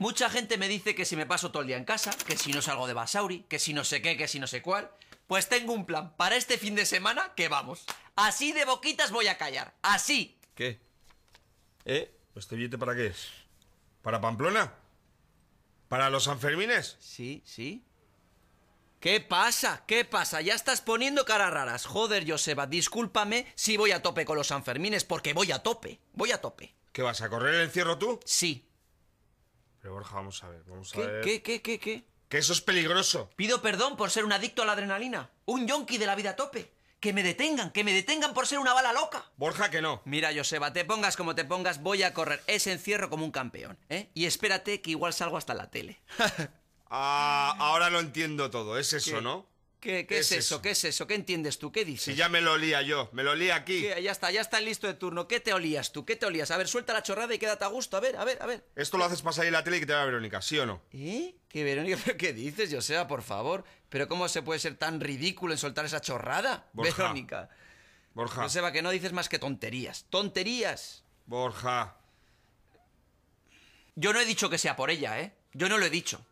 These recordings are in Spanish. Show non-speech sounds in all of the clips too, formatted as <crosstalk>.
Mucha gente me dice que si me paso todo el día en casa, que si no salgo de Basauri, que si no sé qué, que si no sé cuál. Pues tengo un plan para este fin de semana que vamos. Así de boquitas voy a callar. Así. ¿Qué? ¿Eh? ¿Este billete para qué es? ¿Para Pamplona? ¿Para los Sanfermines? Sí, sí. ¿Qué pasa? ¿Qué pasa? Ya estás poniendo caras raras. Joder, Joseba, discúlpame si voy a tope con los Sanfermines, porque voy a tope. Voy a tope. ¿Qué vas a correr el encierro tú? Sí, pero Borja, vamos a ver, vamos a ver. ¿Qué, qué, qué, qué? Que eso es peligroso. Pido perdón por ser un adicto a la adrenalina, un yonki de la vida a tope. Que me detengan, que me detengan por ser una bala loca. Borja, que no. Mira, Joseba, te pongas como te pongas, voy a correr ese encierro como un campeón, ¿eh? Y espérate que igual salgo hasta la tele. <laughs> Ah, ahora lo entiendo todo, es eso, ¿no? ¿Qué, es, eso? ¿Qué es eso? ¿Qué entiendes tú? ¿Qué dices? Si ya me lo olía yo, me lo olía aquí. Ya está, ya está listo de turno. ¿Qué te olías tú? ¿Qué te olías? A ver, suelta la chorrada y quédate a gusto. A ver, a ver, a ver. Esto lo haces pasar ahí la tele y que te vea Verónica, ¿sí o no? ¿Eh? ¿Qué Verónica? qué dices, Joseba, por favor? ¿Pero cómo se puede ser tan ridículo en soltar esa chorrada? Verónica. Borja. Joseba, que no dices más que tonterías. ¡Tonterías! Borja. Yo no he dicho que sea por ella, ¿eh? Yo no lo he dicho.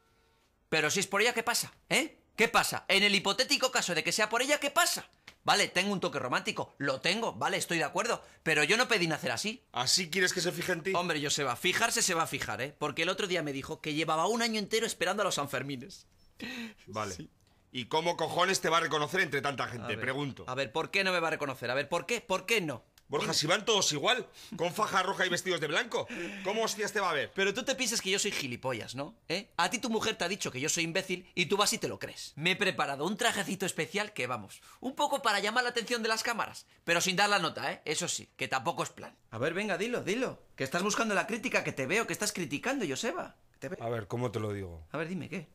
Pero si es por ella, ¿qué pasa? ¿Eh? ¿Qué pasa? En el hipotético caso de que sea por ella, ¿qué pasa? Vale, tengo un toque romántico, lo tengo, vale, estoy de acuerdo, pero yo no pedí nacer así. ¿Así quieres que se fije en ti? Hombre, yo se va a fijarse, se va a fijar, ¿eh? Porque el otro día me dijo que llevaba un año entero esperando a los Sanfermines. Vale. ¿Y cómo cojones te va a reconocer entre tanta gente? Pregunto. A ver, ¿por qué no me va a reconocer? A ver, ¿por qué? ¿Por qué no? Borja, si van todos igual, con faja roja y vestidos de blanco, ¿cómo hostias te va a ver? Pero tú te piensas que yo soy gilipollas, ¿no? ¿Eh? A ti tu mujer te ha dicho que yo soy imbécil y tú vas y te lo crees. Me he preparado un trajecito especial que, vamos, un poco para llamar la atención de las cámaras, pero sin dar la nota, ¿eh? Eso sí, que tampoco es plan. A ver, venga, dilo, dilo. Que estás buscando la crítica, que te veo, que estás criticando, Joseba. Te a ver, ¿cómo te lo digo? A ver, dime, ¿qué?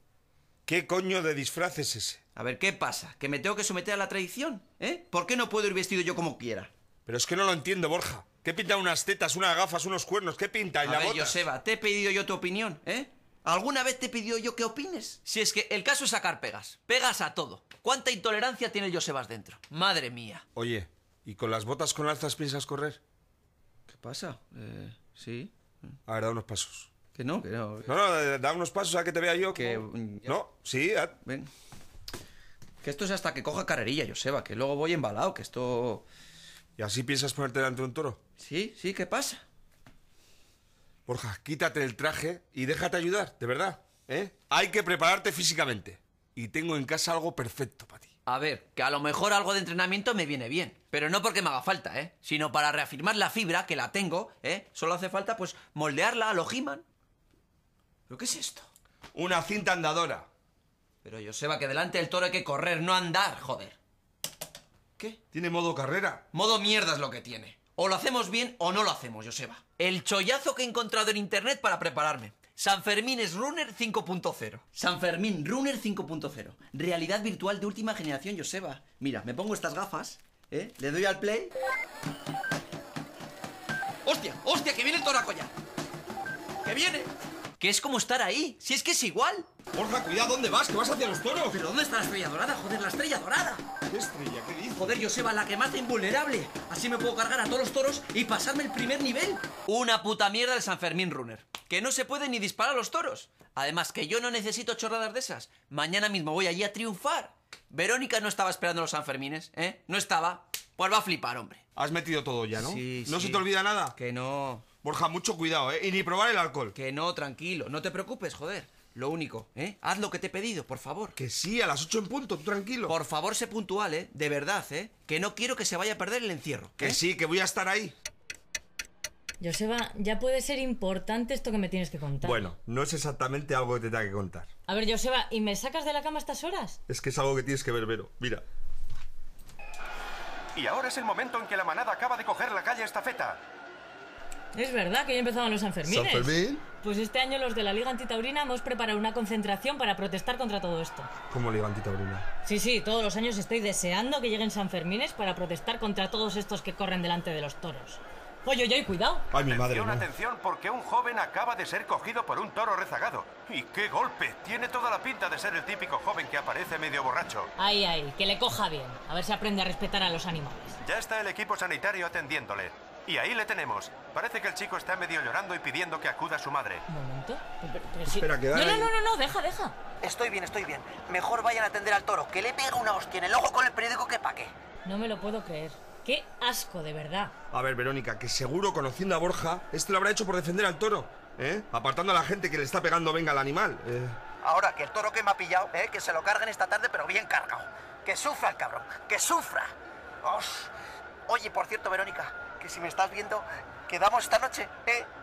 ¿Qué coño de disfraz es ese? A ver, ¿qué pasa? ¿Que me tengo que someter a la tradición? ¿Eh? ¿Por qué no puedo ir vestido yo como quiera? Pero es que no lo entiendo, Borja. ¿Qué pinta? unas tetas, unas gafas, unos cuernos? ¿Qué pinta? ¿Y a ver, Joseba, te he pedido yo tu opinión, ¿eh? ¿Alguna vez te pidió yo que opines? Si es que el caso es sacar pegas. Pegas a todo. ¿Cuánta intolerancia tiene el Josebas dentro? Madre mía. Oye, ¿y con las botas con alzas piensas correr? ¿Qué pasa? Eh, sí. A ver, da unos pasos. Que no, que no. No, no, da unos pasos a que te vea yo. Que. Mm, no, sí. Ven. Que esto es hasta que coja carrerilla, Joseba, que luego voy embalado, que esto. ¿Y así piensas ponerte delante de un toro? Sí, sí, ¿qué pasa? Borja, quítate el traje y déjate ayudar, de verdad. ¿eh? Hay que prepararte físicamente. Y tengo en casa algo perfecto para ti. A ver, que a lo mejor algo de entrenamiento me viene bien, pero no porque me haga falta, ¿eh? Sino para reafirmar la fibra, que la tengo, ¿eh? Solo hace falta, pues, moldearla a lo He-Man. ¿Pero qué es esto? Una cinta andadora. Pero yo Joseba, que delante del toro hay que correr, no andar, joder. Tiene modo carrera. Modo mierda es lo que tiene. O lo hacemos bien o no lo hacemos, Joseba. El chollazo que he encontrado en internet para prepararme. San Fermín es Runner 5.0. San Fermín Runner 5.0. Realidad virtual de última generación, Joseba. Mira, me pongo estas gafas, ¿eh? Le doy al play. ¡Hostia! ¡Hostia! ¡Que viene el toraco ya! ¡Que viene! que es como estar ahí. Si es que es igual. Porfa, cuidado, ¿dónde vas? Que vas hacia los toros. ¿Pero dónde está la estrella dorada? Joder, la estrella dorada. ¿Qué estrella? ¿Qué dices? Joder, Joseba, la que mata invulnerable. Así me puedo cargar a todos los toros y pasarme el primer nivel. Una puta mierda el San Fermín Runner. Que no se puede ni disparar a los toros. Además, que yo no necesito chorradas de esas. Mañana mismo voy allí a triunfar. Verónica no estaba esperando a los Sanfermines, ¿eh? No estaba. Pues va a flipar, hombre. Has metido todo ya, ¿no? ¿No se te olvida nada? Que no. Borja, mucho cuidado, ¿eh? Y ni probar el alcohol. Que no, tranquilo. No te preocupes, joder. Lo único, ¿eh? Haz lo que te he pedido, por favor. Que sí, a las 8 en punto, tú tranquilo. Por favor, sé puntual, ¿eh? De verdad, ¿eh? Que no quiero que se vaya a perder el encierro. Que ¿eh? sí, que voy a estar ahí. Joseba, ya puede ser importante esto que me tienes que contar. Bueno, no es exactamente algo que te tenga que contar. A ver, Joseba, ¿y me sacas de la cama a estas horas? Es que es algo que tienes que ver, Vero. Mira. Y ahora es el momento en que la manada acaba de coger la calle feta. Es verdad que ya empezaban los Sanfermines. Pues este año los de la Liga Antitaurina hemos preparado una concentración para protestar contra todo esto. ¿Cómo Liga Antitaurina? Sí, sí, todos los años estoy deseando que lleguen Sanfermines para protestar contra todos estos que corren delante de los toros. Oye, oye, cuidado. Ay, mi madre. Atención, atención, porque un joven acaba de ser cogido por un toro rezagado. ¡Y qué golpe! Tiene toda la pinta de ser el típico joven que aparece medio borracho. Ay, ay, que le coja bien. A ver si aprende a respetar a los animales. Ya está el equipo sanitario atendiéndole. Y ahí le tenemos. Parece que el chico está medio llorando y pidiendo que acuda a su madre. Un momento. Pero, Espera, que dale. No, no, no, no, deja, deja. Estoy bien, estoy bien. Mejor vayan a atender al toro, que le pega una hostia en el ojo con el periódico que qué. No me lo puedo creer. Qué asco, de verdad. A ver, Verónica, que seguro, conociendo a Borja, este lo habrá hecho por defender al toro. ¿Eh? Apartando a la gente que le está pegando venga al animal. Eh. Ahora, que el toro que me ha pillado, ¿eh? que se lo carguen esta tarde, pero bien cargado. Que sufra el cabrón, que sufra. Oye, por cierto, Verónica, que si me estás viendo, quedamos esta noche, ¿eh?